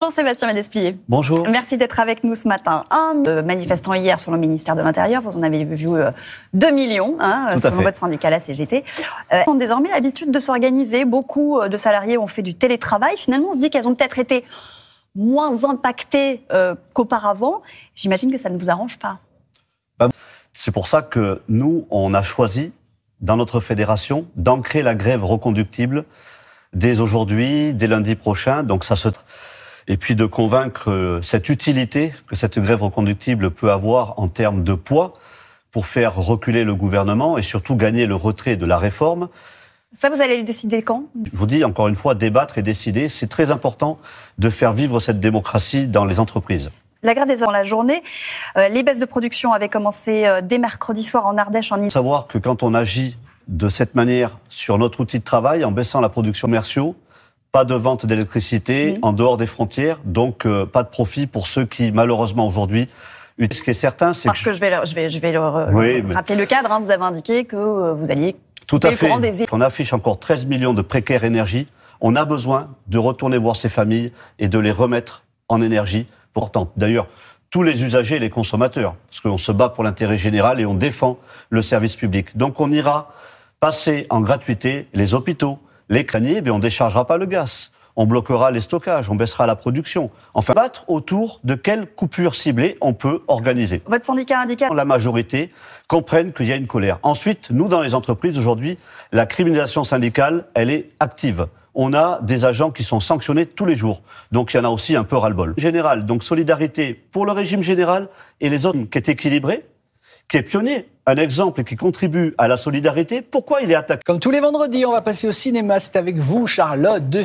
Bonjour sébastien Bonjour. Merci d'être avec nous ce matin. Un manifestant hier sur le ministère de l'Intérieur, vous en avez vu 2 euh, millions, hein, selon votre syndicat, la CGT, euh, ont désormais l'habitude de s'organiser. Beaucoup euh, de salariés ont fait du télétravail. Finalement, on se dit qu'elles ont peut-être été moins impactées euh, qu'auparavant. J'imagine que ça ne vous arrange pas. Bah, c'est pour ça que nous, on a choisi, dans notre fédération, d'ancrer la grève reconductible dès aujourd'hui, dès lundi prochain. Donc ça se et puis de convaincre euh, cette utilité que cette grève reconductible peut avoir en termes de poids pour faire reculer le gouvernement et surtout gagner le retrait de la réforme. Ça, vous allez le décider quand Je vous dis encore une fois, débattre et décider, c'est très important de faire vivre cette démocratie dans les entreprises. La grève des dans la journée, euh, les baisses de production avaient commencé euh, dès mercredi soir en Ardèche, en Savoir que quand on agit de cette manière sur notre outil de travail, en baissant la production commerciaux, pas de vente d'électricité en dehors des frontières, donc euh, pas de profit pour ceux qui, malheureusement, aujourd'hui, ce qui est certain, c'est que, je vais, leur, je vais, euh, rappeler le cadre. Hein. vous avez indiqué que euh, vous alliez. Tout à fait. On affiche encore 13 millions de précaires énergie. On a besoin de retourner voir ces familles et de les remettre en énergie pourtant D'ailleurs, tous les usagers et les consommateurs, parce qu'on se bat pour l'intérêt général et on défend le service public. Donc on ira passer en gratuité les hôpitaux, les Caraïbes on eh on déchargera pas le gaz. On bloquera les stockages, on baissera la production. Enfin, battre autour de quelles coupures ciblées on peut organiser. Votre syndicat que La majorité comprennent qu'il y a une colère. Ensuite, nous, dans les entreprises, aujourd'hui, la criminalisation syndicale, elle est active on a des agents qui sont sanctionnés tous les jours. Donc il y en a aussi un peu ras-le-bol. Général, donc solidarité pour le régime général et les autres qui est équilibré, qui est pionnier, un exemple qui contribue à la solidarité, pourquoi il est attaqué Comme tous les vendredis, on va passer au cinéma. C'est avec vous, Charlotte. De